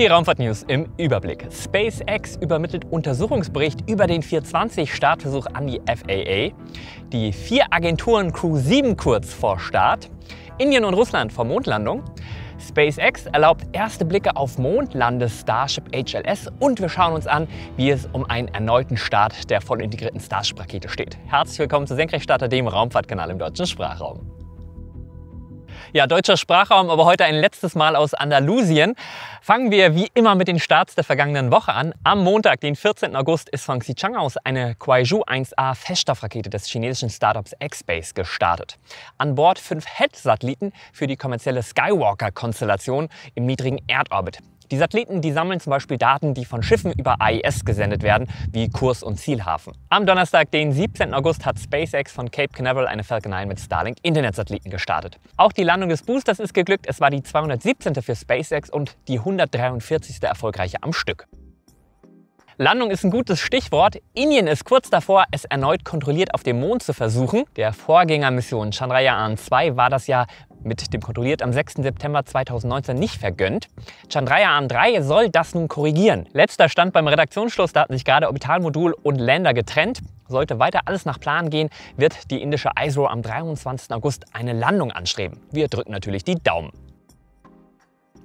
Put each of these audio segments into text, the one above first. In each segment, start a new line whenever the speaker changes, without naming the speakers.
Die Raumfahrt-News im Überblick. SpaceX übermittelt Untersuchungsbericht über den 420-Startversuch an die FAA. Die vier Agenturen Crew 7 kurz vor Start. Indien und Russland vor Mondlandung. SpaceX erlaubt erste Blicke auf Mondlandes Starship HLS und wir schauen uns an, wie es um einen erneuten Start der voll integrierten Starship-Rakete steht. Herzlich willkommen zu Senkrechtstarter, dem Raumfahrtkanal im deutschen Sprachraum ja, deutscher Sprachraum, aber heute ein letztes Mal aus Andalusien. Fangen wir wie immer mit den Starts der vergangenen Woche an. Am Montag, den 14. August, ist von Xichang aus eine Kuaizhou 1A Feststoffrakete des chinesischen Startups X-Space gestartet. An Bord fünf HEAD-Satelliten für die kommerzielle Skywalker-Konstellation im niedrigen Erdorbit. Die Satelliten, die sammeln zum Beispiel Daten, die von Schiffen über IS gesendet werden, wie Kurs- und Zielhafen. Am Donnerstag, den 17. August, hat SpaceX von Cape Canaveral eine Falcon 9 mit Starlink Internetsatelliten gestartet. Auch die Landung des Boosters ist geglückt. Es war die 217. für SpaceX und die 143. erfolgreiche am Stück. Landung ist ein gutes Stichwort. Indien ist kurz davor, es erneut kontrolliert auf dem Mond zu versuchen. Der Vorgängermission Chandrayaan 2 war das ja mit dem kontrolliert am 6. September 2019 nicht vergönnt. Chandrayaan 3 soll das nun korrigieren. Letzter Stand beim Redaktionsschluss, da hatten sich gerade Orbitalmodul und Lander getrennt. Sollte weiter alles nach Plan gehen, wird die indische ISRO am 23. August eine Landung anstreben. Wir drücken natürlich die Daumen.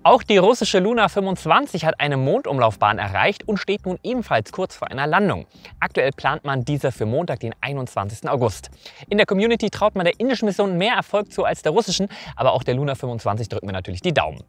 Auch die russische Luna 25 hat eine Mondumlaufbahn erreicht und steht nun ebenfalls kurz vor einer Landung. Aktuell plant man diese für Montag, den 21. August. In der Community traut man der indischen Mission mehr Erfolg zu als der russischen, aber auch der Luna 25 drücken wir natürlich die Daumen.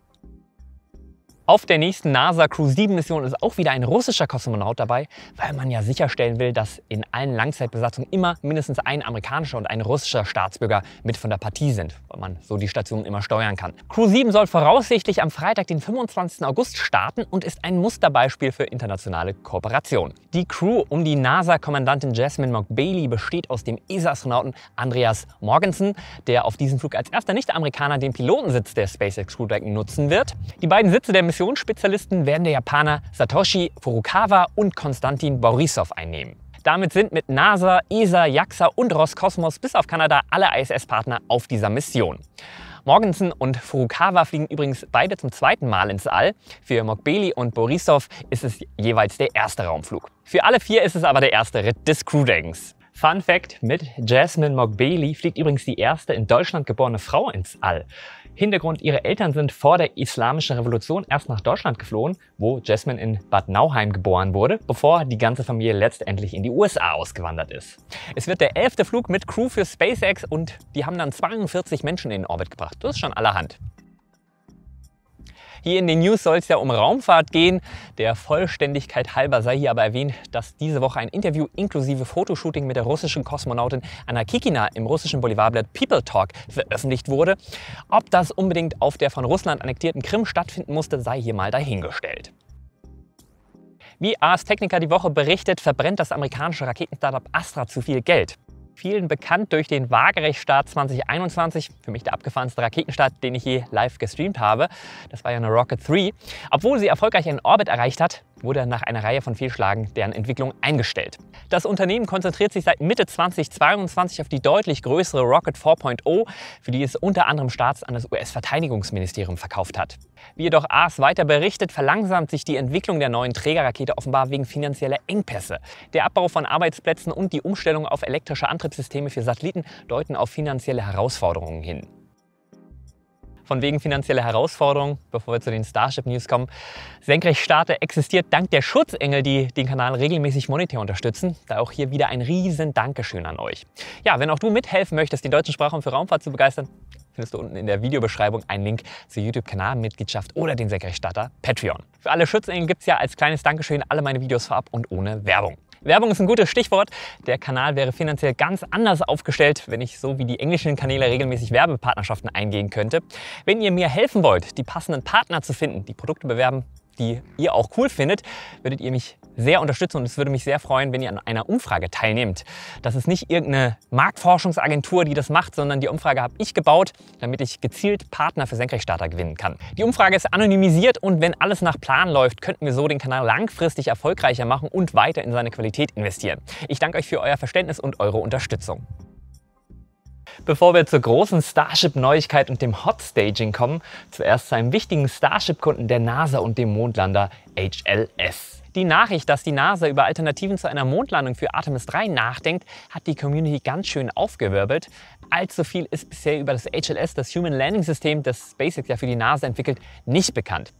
Auf der nächsten NASA Crew 7 Mission ist auch wieder ein russischer Kosmonaut dabei, weil man ja sicherstellen will, dass in allen Langzeitbesatzungen immer mindestens ein amerikanischer und ein russischer Staatsbürger mit von der Partie sind, weil man so die Station immer steuern kann. Crew 7 soll voraussichtlich am Freitag, den 25. August starten und ist ein Musterbeispiel für internationale Kooperation. Die Crew um die NASA-Kommandantin Jasmine McBailey besteht aus dem ESA-Astronauten Andreas Morgensen, der auf diesem Flug als erster Nicht-Amerikaner den Pilotensitz der SpaceX Crew Dragon nutzen wird. Die beiden Sitze der Perkussionsspezialisten werden der Japaner Satoshi Furukawa und Konstantin Borisov einnehmen. Damit sind mit NASA, ESA, JAXA und Roskosmos bis auf Kanada alle ISS-Partner auf dieser Mission. Morgensen und Furukawa fliegen übrigens beide zum zweiten Mal ins All. Für Mokbeli und Borisov ist es jeweils der erste Raumflug. Für alle vier ist es aber der erste Ritt des Crew Fun Fact, mit Jasmine Mock-Bailey fliegt übrigens die erste in Deutschland geborene Frau ins All. Hintergrund, ihre Eltern sind vor der Islamischen Revolution erst nach Deutschland geflohen, wo Jasmine in Bad Nauheim geboren wurde, bevor die ganze Familie letztendlich in die USA ausgewandert ist. Es wird der elfte Flug mit Crew für SpaceX und die haben dann 42 Menschen in den Orbit gebracht. Das ist schon allerhand. Hier in den News soll es ja um Raumfahrt gehen. Der Vollständigkeit halber sei hier aber erwähnt, dass diese Woche ein Interview inklusive Fotoshooting mit der russischen Kosmonautin Anna Kikina im russischen Bolivarblatt People Talk veröffentlicht wurde. Ob das unbedingt auf der von Russland annektierten Krim stattfinden musste, sei hier mal dahingestellt. Wie Ars Technica die Woche berichtet, verbrennt das amerikanische Raketenstartup Astra zu viel Geld vielen bekannt durch den Waagerechtstart 2021, für mich der abgefahrenste Raketenstart, den ich je live gestreamt habe. Das war ja eine Rocket 3. Obwohl sie erfolgreich einen Orbit erreicht hat, wurde nach einer Reihe von Fehlschlagen deren Entwicklung eingestellt. Das Unternehmen konzentriert sich seit Mitte 2022 auf die deutlich größere Rocket 4.0, für die es unter anderem Staats an das US-Verteidigungsministerium verkauft hat. Wie jedoch AAS weiter berichtet, verlangsamt sich die Entwicklung der neuen Trägerrakete offenbar wegen finanzieller Engpässe. Der Abbau von Arbeitsplätzen und die Umstellung auf elektrische Antriebssysteme für Satelliten deuten auf finanzielle Herausforderungen hin von wegen finanzieller Herausforderung, bevor wir zu den Starship News kommen. Senkrecht Senkrechtstarter existiert dank der Schutzengel, die den Kanal regelmäßig monetär unterstützen. Da auch hier wieder ein riesen Dankeschön an euch. Ja, wenn auch du mithelfen möchtest, den deutschen Sprachraum für Raumfahrt zu begeistern, findest du unten in der Videobeschreibung einen Link zur YouTube-Kanalmitgliedschaft oder den Senkrechtstarter Patreon. Für alle Schutzengel gibt es ja als kleines Dankeschön alle meine Videos vorab und ohne Werbung. Werbung ist ein gutes Stichwort. Der Kanal wäre finanziell ganz anders aufgestellt, wenn ich so wie die englischen Kanäle regelmäßig Werbepartnerschaften eingehen könnte. Wenn ihr mir helfen wollt, die passenden Partner zu finden, die Produkte bewerben die ihr auch cool findet, würdet ihr mich sehr unterstützen und es würde mich sehr freuen, wenn ihr an einer Umfrage teilnehmt. Das ist nicht irgendeine Marktforschungsagentur, die das macht, sondern die Umfrage habe ich gebaut, damit ich gezielt Partner für Senkrechtstarter gewinnen kann. Die Umfrage ist anonymisiert und wenn alles nach Plan läuft, könnten wir so den Kanal langfristig erfolgreicher machen und weiter in seine Qualität investieren. Ich danke euch für euer Verständnis und eure Unterstützung. Bevor wir zur großen Starship-Neuigkeit und dem Hot Staging kommen, zuerst zu einem wichtigen Starship-Kunden der NASA und dem Mondlander HLS. Die Nachricht, dass die NASA über Alternativen zu einer Mondlandung für Artemis 3 nachdenkt, hat die Community ganz schön aufgewirbelt. Allzu viel ist bisher über das HLS, das Human Landing System, das SpaceX ja für die NASA entwickelt, nicht bekannt.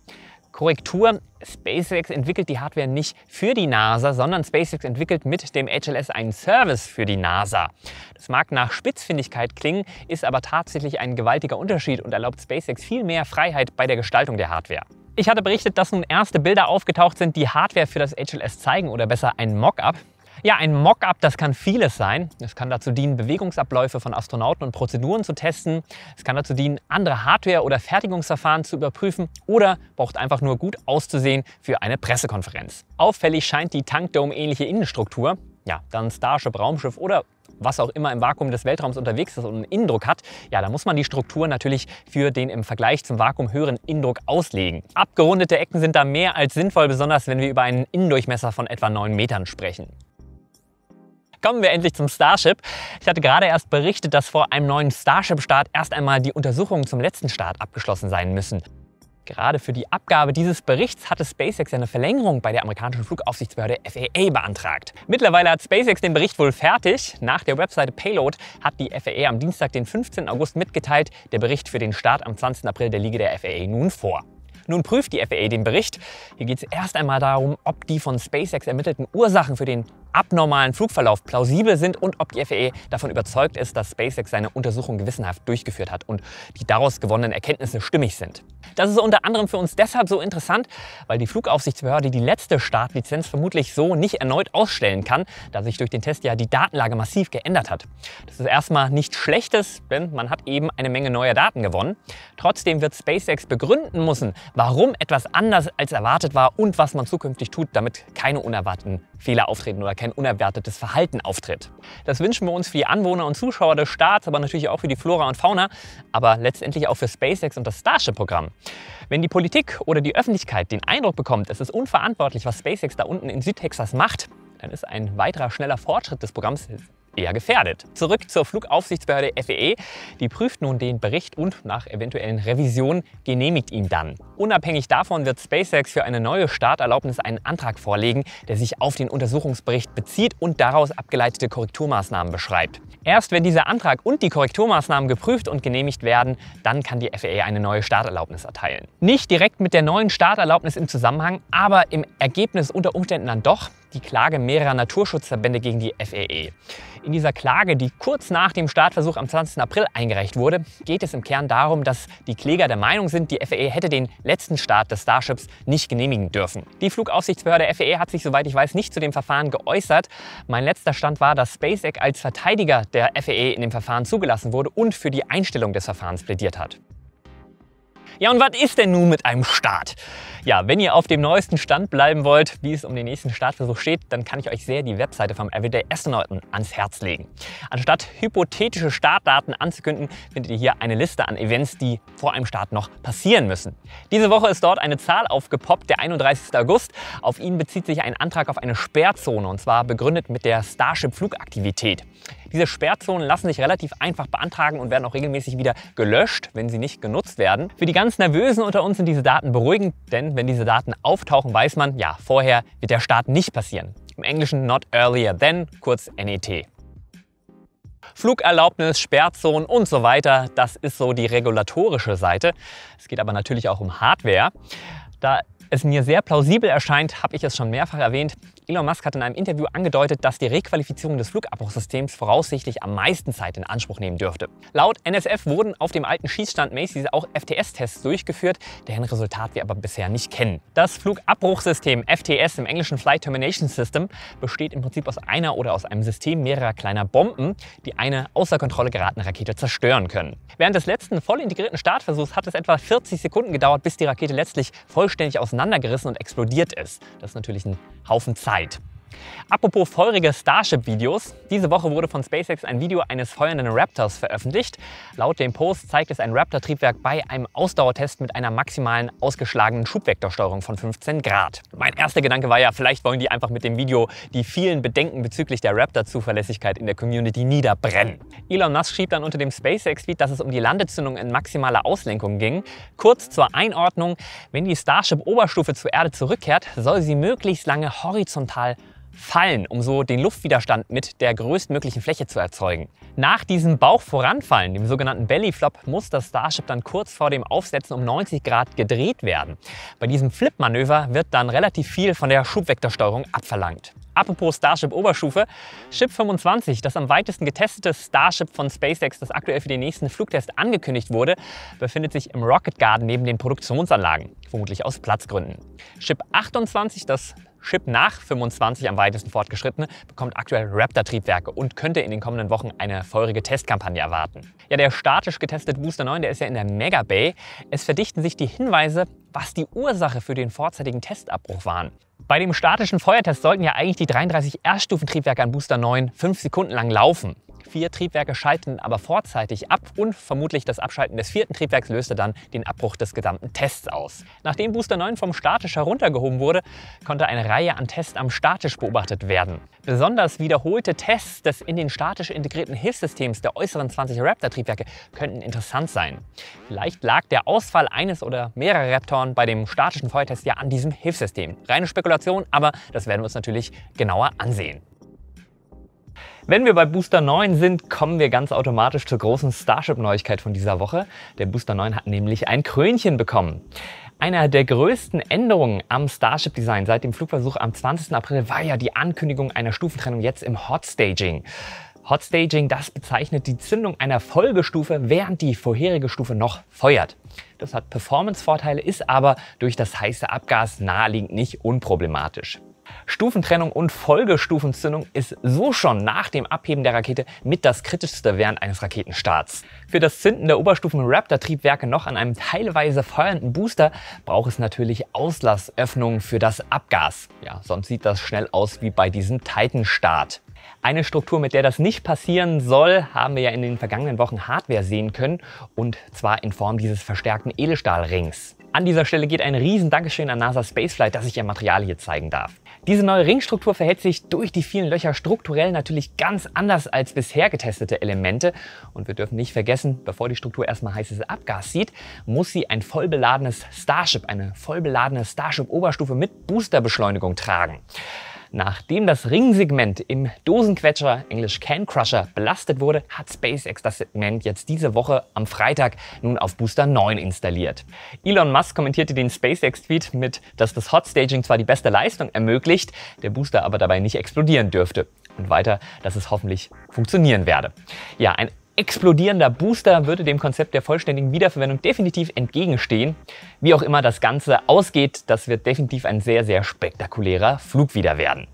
Korrektur, SpaceX entwickelt die Hardware nicht für die NASA, sondern SpaceX entwickelt mit dem HLS einen Service für die NASA. Das mag nach Spitzfindigkeit klingen, ist aber tatsächlich ein gewaltiger Unterschied und erlaubt SpaceX viel mehr Freiheit bei der Gestaltung der Hardware. Ich hatte berichtet, dass nun erste Bilder aufgetaucht sind, die Hardware für das HLS zeigen oder besser ein Mockup. Ja, ein Mockup, das kann vieles sein. Es kann dazu dienen, Bewegungsabläufe von Astronauten und Prozeduren zu testen. Es kann dazu dienen, andere Hardware- oder Fertigungsverfahren zu überprüfen oder braucht einfach nur gut auszusehen für eine Pressekonferenz. Auffällig scheint die Tankdome-ähnliche Innenstruktur. Ja, dann Starship, Raumschiff oder was auch immer im Vakuum des Weltraums unterwegs ist und einen Indruck hat, ja, da muss man die Struktur natürlich für den im Vergleich zum Vakuum höheren Indruck auslegen. Abgerundete Ecken sind da mehr als sinnvoll, besonders wenn wir über einen Innendurchmesser von etwa 9 Metern sprechen kommen wir endlich zum Starship. Ich hatte gerade erst berichtet, dass vor einem neuen Starship-Start erst einmal die Untersuchungen zum letzten Start abgeschlossen sein müssen. Gerade für die Abgabe dieses Berichts hatte SpaceX eine Verlängerung bei der amerikanischen Flugaufsichtsbehörde FAA beantragt. Mittlerweile hat SpaceX den Bericht wohl fertig. Nach der Webseite Payload hat die FAA am Dienstag, den 15. August mitgeteilt, der Bericht für den Start am 20. April der Liege der FAA nun vor. Nun prüft die FAA den Bericht. Hier geht es erst einmal darum, ob die von SpaceX ermittelten Ursachen für den abnormalen Flugverlauf plausibel sind und ob die FAA davon überzeugt ist, dass SpaceX seine Untersuchung gewissenhaft durchgeführt hat und die daraus gewonnenen Erkenntnisse stimmig sind. Das ist unter anderem für uns deshalb so interessant, weil die Flugaufsichtsbehörde die letzte Startlizenz vermutlich so nicht erneut ausstellen kann, da sich durch den Test ja die Datenlage massiv geändert hat. Das ist erstmal nichts Schlechtes, denn man hat eben eine Menge neuer Daten gewonnen. Trotzdem wird SpaceX begründen müssen, warum etwas anders als erwartet war und was man zukünftig tut, damit keine unerwarteten Fehler auftreten oder kein unerwartetes Verhalten auftritt. Das wünschen wir uns für die Anwohner und Zuschauer des Staats, aber natürlich auch für die Flora und Fauna, aber letztendlich auch für SpaceX und das Starship-Programm. Wenn die Politik oder die Öffentlichkeit den Eindruck bekommt, es ist unverantwortlich, was SpaceX da unten in Südtexas macht, dann ist ein weiterer schneller Fortschritt des Programms eher gefährdet. Zurück zur Flugaufsichtsbehörde FAA. E e. Die prüft nun den Bericht und nach eventuellen Revisionen genehmigt ihn dann. Unabhängig davon wird SpaceX für eine neue Starterlaubnis einen Antrag vorlegen, der sich auf den Untersuchungsbericht bezieht und daraus abgeleitete Korrekturmaßnahmen beschreibt. Erst wenn dieser Antrag und die Korrekturmaßnahmen geprüft und genehmigt werden, dann kann die FAA e eine neue Starterlaubnis erteilen. Nicht direkt mit der neuen Starterlaubnis im Zusammenhang, aber im Ergebnis unter Umständen dann doch, die Klage mehrerer Naturschutzverbände gegen die FEE. E. In dieser Klage, die kurz nach dem Startversuch am 20. April eingereicht wurde, geht es im Kern darum, dass die Kläger der Meinung sind, die FEE e hätte den letzten Start des Starships nicht genehmigen dürfen. Die Flugaufsichtsbehörde FEE e hat sich, soweit ich weiß, nicht zu dem Verfahren geäußert. Mein letzter Stand war, dass SpaceX als Verteidiger der FEE in dem Verfahren zugelassen wurde und für die Einstellung des Verfahrens plädiert hat. Ja, und was ist denn nun mit einem Start? Ja, wenn ihr auf dem neuesten Stand bleiben wollt, wie es um den nächsten Startversuch steht, dann kann ich euch sehr die Webseite vom Everyday Astronauten ans Herz legen. Anstatt hypothetische Startdaten anzukündigen, findet ihr hier eine Liste an Events, die vor einem Start noch passieren müssen. Diese Woche ist dort eine Zahl aufgepoppt, der 31. August. Auf ihn bezieht sich ein Antrag auf eine Sperrzone und zwar begründet mit der Starship-Flugaktivität. Diese Sperrzonen lassen sich relativ einfach beantragen und werden auch regelmäßig wieder gelöscht, wenn sie nicht genutzt werden. Für die ganz Nervösen unter uns sind diese Daten beruhigend, denn wenn diese Daten auftauchen, weiß man, ja, vorher wird der Start nicht passieren. Im Englischen not earlier than, kurz NET. Flugerlaubnis, Sperrzonen und so weiter, das ist so die regulatorische Seite. Es geht aber natürlich auch um Hardware. Da es mir sehr plausibel erscheint, habe ich es schon mehrfach erwähnt, Elon Musk hat in einem Interview angedeutet, dass die Requalifizierung des Flugabbruchsystems voraussichtlich am meisten Zeit in Anspruch nehmen dürfte. Laut NSF wurden auf dem alten Schießstand Macy's auch FTS-Tests durchgeführt, deren Resultat wir aber bisher nicht kennen. Das Flugabbruchsystem FTS im englischen Flight Termination System besteht im Prinzip aus einer oder aus einem System mehrerer kleiner Bomben, die eine außer Kontrolle geratene Rakete zerstören können. Während des letzten voll integrierten Startversuchs hat es etwa 40 Sekunden gedauert, bis die Rakete letztlich vollständig auseinandergerissen und explodiert ist. Das ist natürlich ein Haufen Zeit. side. Apropos feurige Starship-Videos. Diese Woche wurde von SpaceX ein Video eines feuernden Raptors veröffentlicht. Laut dem Post zeigt es ein Raptor-Triebwerk bei einem Ausdauertest mit einer maximalen ausgeschlagenen Schubvektorsteuerung von 15 Grad. Mein erster Gedanke war ja, vielleicht wollen die einfach mit dem Video die vielen Bedenken bezüglich der Raptor-Zuverlässigkeit in der Community niederbrennen. Elon Musk schrieb dann unter dem SpaceX-Tweet, dass es um die Landezündung in maximaler Auslenkung ging. Kurz zur Einordnung, wenn die Starship-Oberstufe zur Erde zurückkehrt, soll sie möglichst lange horizontal fallen, um so den Luftwiderstand mit der größtmöglichen Fläche zu erzeugen. Nach diesem Bauchvoranfallen, dem sogenannten Bellyflop, muss das Starship dann kurz vor dem Aufsetzen um 90 Grad gedreht werden. Bei diesem Flip-Manöver wird dann relativ viel von der Schubvektorsteuerung abverlangt. Apropos Starship Oberstufe, Ship 25, das am weitesten getestete Starship von SpaceX, das aktuell für den nächsten Flugtest angekündigt wurde, befindet sich im Rocket Garden neben den Produktionsanlagen, vermutlich aus Platzgründen. Ship 28, das Chip nach 25 am weitesten fortgeschritten, bekommt aktuell Raptor-Triebwerke und könnte in den kommenden Wochen eine feurige Testkampagne erwarten. Ja, der statisch getestete Booster 9, der ist ja in der Mega Bay. Es verdichten sich die Hinweise, was die Ursache für den vorzeitigen Testabbruch waren. Bei dem statischen Feuertest sollten ja eigentlich die 33 Erststufentriebwerke an Booster 9 fünf Sekunden lang laufen. Vier Triebwerke schalten aber vorzeitig ab und vermutlich das Abschalten des vierten Triebwerks löste dann den Abbruch des gesamten Tests aus. Nachdem Booster 9 vom Statisch heruntergehoben wurde, konnte eine Reihe an Tests am Statisch beobachtet werden. Besonders wiederholte Tests des in den statisch integrierten Hilfssystems der äußeren 20 Raptor-Triebwerke könnten interessant sein. Vielleicht lag der Ausfall eines oder mehrerer Raptoren bei dem statischen Feuertest ja an diesem Hilfssystem. Reine Spekulation, aber das werden wir uns natürlich genauer ansehen. Wenn wir bei Booster 9 sind, kommen wir ganz automatisch zur großen Starship-Neuigkeit von dieser Woche. Der Booster 9 hat nämlich ein Krönchen bekommen. Einer der größten Änderungen am Starship-Design seit dem Flugversuch am 20. April war ja die Ankündigung einer Stufentrennung jetzt im Hot Staging. Hot Staging, das bezeichnet die Zündung einer Folgestufe, während die vorherige Stufe noch feuert. Das hat Performance-Vorteile, ist aber durch das heiße Abgas naheliegend nicht unproblematisch. Stufentrennung und Folgestufenzündung ist so schon nach dem Abheben der Rakete mit das kritischste während eines Raketenstarts. Für das Zünden der Oberstufen Raptor Triebwerke noch an einem teilweise feuernden Booster braucht es natürlich Auslassöffnungen für das Abgas. Ja, sonst sieht das schnell aus wie bei diesem Titan Start. Eine Struktur, mit der das nicht passieren soll, haben wir ja in den vergangenen Wochen Hardware sehen können und zwar in Form dieses verstärkten Edelstahlrings. An dieser Stelle geht ein riesen Dankeschön an NASA Spaceflight, dass ich ihr Material hier zeigen darf. Diese neue Ringstruktur verhält sich durch die vielen Löcher strukturell natürlich ganz anders als bisher getestete Elemente. Und wir dürfen nicht vergessen, bevor die Struktur erstmal heißes Abgas sieht, muss sie ein vollbeladenes Starship, eine vollbeladene Starship-Oberstufe mit Boosterbeschleunigung tragen. Nachdem das Ringsegment im Dosenquetscher, englisch Can Crusher, belastet wurde, hat SpaceX das Segment jetzt diese Woche am Freitag nun auf Booster 9 installiert. Elon Musk kommentierte den SpaceX-Tweet mit, dass das Hot Staging zwar die beste Leistung ermöglicht, der Booster aber dabei nicht explodieren dürfte. Und weiter, dass es hoffentlich funktionieren werde. Ja, ein explodierender Booster würde dem Konzept der vollständigen Wiederverwendung definitiv entgegenstehen. Wie auch immer das Ganze ausgeht, das wird definitiv ein sehr, sehr spektakulärer Flug wieder werden.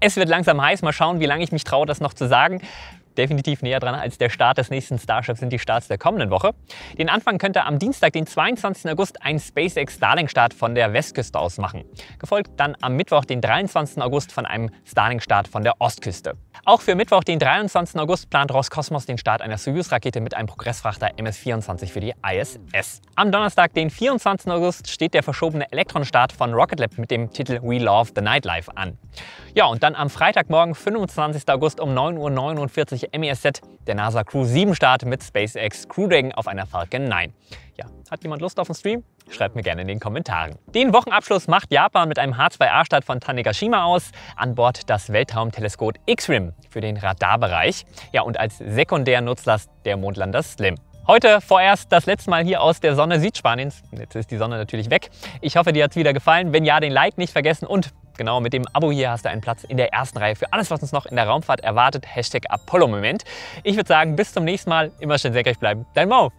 Es wird langsam heiß, mal schauen, wie lange ich mich traue, das noch zu sagen definitiv näher dran als der Start des nächsten Starships sind die Starts der kommenden Woche. Den Anfang könnte am Dienstag, den 22. August, ein SpaceX Starlink-Start von der Westküste aus machen. Gefolgt dann am Mittwoch, den 23. August, von einem Starlink-Start von der Ostküste. Auch für Mittwoch, den 23. August, plant Roskosmos den Start einer Soyuz-Rakete mit einem Progressfrachter MS-24 für die ISS. Am Donnerstag, den 24. August, steht der verschobene Elektron-Start von Rocket Lab mit dem Titel We Love the Nightlife an. Ja, und dann am Freitagmorgen, 25. August um 9.49 Uhr erste MESZ der NASA Crew 7 Start mit SpaceX Crew Dragon auf einer Falcon 9. Ja, hat jemand Lust auf einen Stream? Schreibt mir gerne in den Kommentaren. Den Wochenabschluss macht Japan mit einem H2A-Start von Tanegashima aus, an Bord das Weltraumteleskop X-RIM für den Radarbereich. Ja, und als Sekundärnutzlast der Mondlander Slim. Heute vorerst das letzte Mal hier aus der Sonne Südspaniens. Jetzt ist die Sonne natürlich weg. Ich hoffe, dir hat es wieder gefallen. Wenn ja, den Like nicht vergessen und Genau, mit dem Abo hier hast du einen Platz in der ersten Reihe für alles, was uns noch in der Raumfahrt erwartet. Hashtag Apollo-Moment. Ich würde sagen, bis zum nächsten Mal. Immer schön senkrecht bleiben. Dein Mau.